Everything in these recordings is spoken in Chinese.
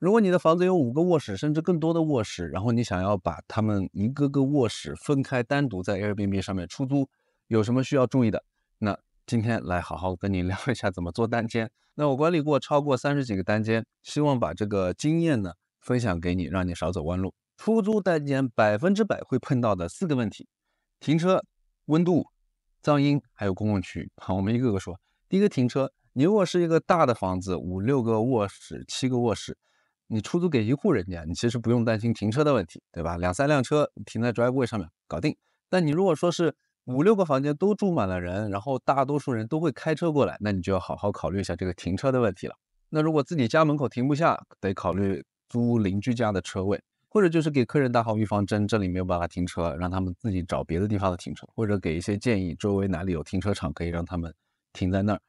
如果你的房子有五个卧室，甚至更多的卧室，然后你想要把他们一个个卧室分开单独在 Airbnb 上面出租，有什么需要注意的？那今天来好好跟你 聊一下怎么做单间。那我管理过超过三十几个单间，希望把这个经验呢分享给你，让你少走弯路。出租单间百分之百会碰到的四个问题：停车、温度、噪音，还有公共区域。好，我们一个个说。第一个停车，你如果是一个大的房子，五六个卧室，七个卧室。你出租给一户人家，你其实不用担心停车的问题，对吧？两三辆车停在 driveway 上面搞定。但你如果说是五六个房间都住满了人，然后大多数人都会开车过来，那你就要好好考虑一下这个停车的问题了。那如果自己家门口停不下，得考虑租邻居家的车位，或者就是给客人打好预防针，这里没有办法停车，让他们自己找别的地方的停车，或者给一些建议，周围哪里有停车场，可以让他们停在那儿。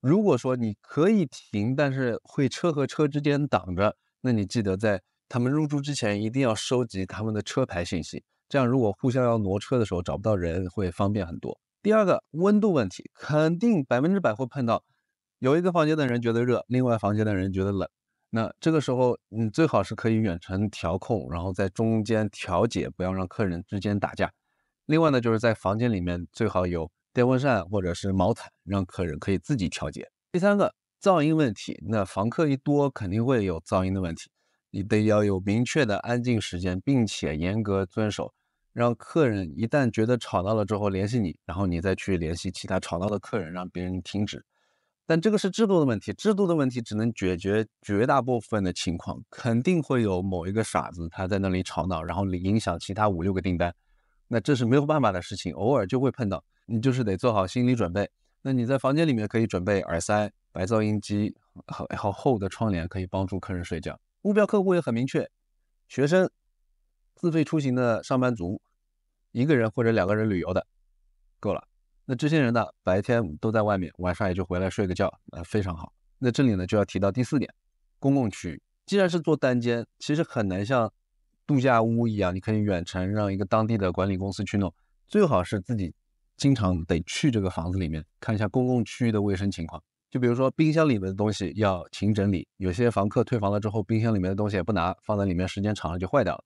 如果说你可以停，但是会车和车之间挡着。那你记得在他们入住之前一定要收集他们的车牌信息，这样如果互相要挪车的时候找不到人会方便很多。第二个温度问题，肯定百分之百会碰到，有一个房间的人觉得热，另外房间的人觉得冷。那这个时候你最好是可以远程调控，然后在中间调节，不要让客人之间打架。另外呢，就是在房间里面最好有电风扇或者是毛毯，让客人可以自己调节。第三个。噪音问题，那房客一多肯定会有噪音的问题。你得要有明确的安静时间，并且严格遵守。让客人一旦觉得吵闹了之后联系你，然后你再去联系其他吵闹的客人，让别人停止。但这个是制度的问题，制度的问题只能解决绝大部分的情况，肯定会有某一个傻子他在那里吵闹，然后影响其他五六个订单。那这是没有办法的事情，偶尔就会碰到，你就是得做好心理准备。那你在房间里面可以准备耳塞、白噪音机，和好厚的窗帘，可以帮助客人睡觉。目标客户也很明确，学生、自费出行的上班族、一个人或者两个人旅游的，够了。那这些人呢，白天都在外面，晚上也就回来睡个觉，呃，非常好。那这里呢，就要提到第四点，公共区域。既然是做单间，其实很难像度假屋一样，你可以远程让一个当地的管理公司去弄，最好是自己。经常得去这个房子里面看一下公共区域的卫生情况，就比如说冰箱里面的东西要勤整理，有些房客退房了之后冰箱里面的东西也不拿放在里面，时间长了就坏掉了。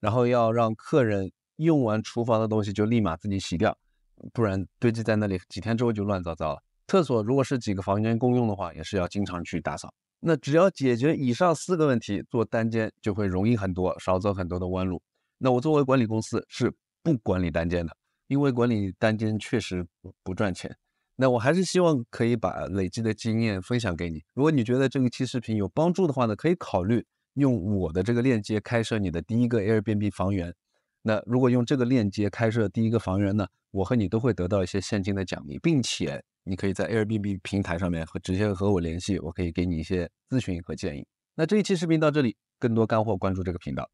然后要让客人用完厨房的东西就立马自己洗掉，不然堆积在那里几天之后就乱糟糟了。厕所如果是几个房间共用的话，也是要经常去打扫。那只要解决以上四个问题，做单间就会容易很多，少走很多的弯路。那我作为管理公司是不管理单间的。因为管理单间确实不赚钱，那我还是希望可以把累积的经验分享给你。如果你觉得这一期视频有帮助的话呢，可以考虑用我的这个链接开设你的第一个 Airbnb 房源。那如果用这个链接开设第一个房源呢，我和你都会得到一些现金的奖励，并且你可以在 Airbnb 平台上面和直接和我联系，我可以给你一些咨询和建议。那这一期视频到这里，更多干货关注这个频道。